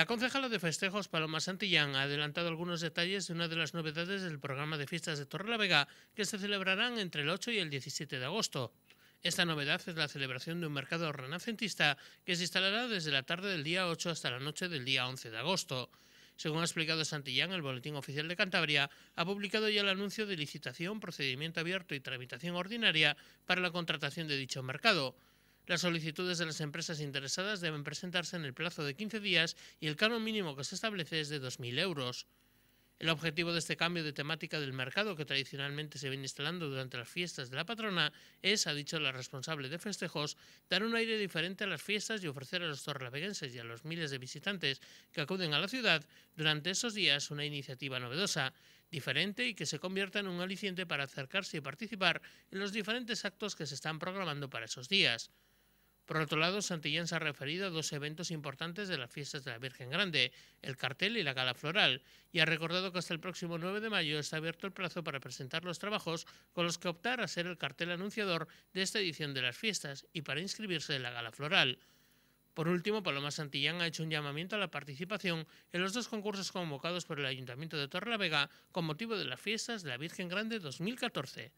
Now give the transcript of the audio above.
La concejala de festejos Paloma Santillán ha adelantado algunos detalles de una de las novedades del programa de fiestas de Torrelavega que se celebrarán entre el 8 y el 17 de agosto. Esta novedad es la celebración de un mercado renacentista que se instalará desde la tarde del día 8 hasta la noche del día 11 de agosto. Según ha explicado Santillán, el Boletín Oficial de Cantabria ha publicado ya el anuncio de licitación, procedimiento abierto y tramitación ordinaria para la contratación de dicho mercado. Las solicitudes de las empresas interesadas deben presentarse en el plazo de 15 días y el canon mínimo que se establece es de 2.000 euros. El objetivo de este cambio de temática del mercado que tradicionalmente se viene instalando durante las fiestas de la patrona es, ha dicho la responsable de festejos, dar un aire diferente a las fiestas y ofrecer a los torrelavegenses y a los miles de visitantes que acuden a la ciudad durante esos días una iniciativa novedosa, diferente y que se convierta en un aliciente para acercarse y participar en los diferentes actos que se están programando para esos días. Por otro lado, Santillán se ha referido a dos eventos importantes de las fiestas de la Virgen Grande, el cartel y la gala floral, y ha recordado que hasta el próximo 9 de mayo está abierto el plazo para presentar los trabajos con los que optar a ser el cartel anunciador de esta edición de las fiestas y para inscribirse en la gala floral. Por último, Paloma Santillán ha hecho un llamamiento a la participación en los dos concursos convocados por el Ayuntamiento de Vega con motivo de las fiestas de la Virgen Grande 2014.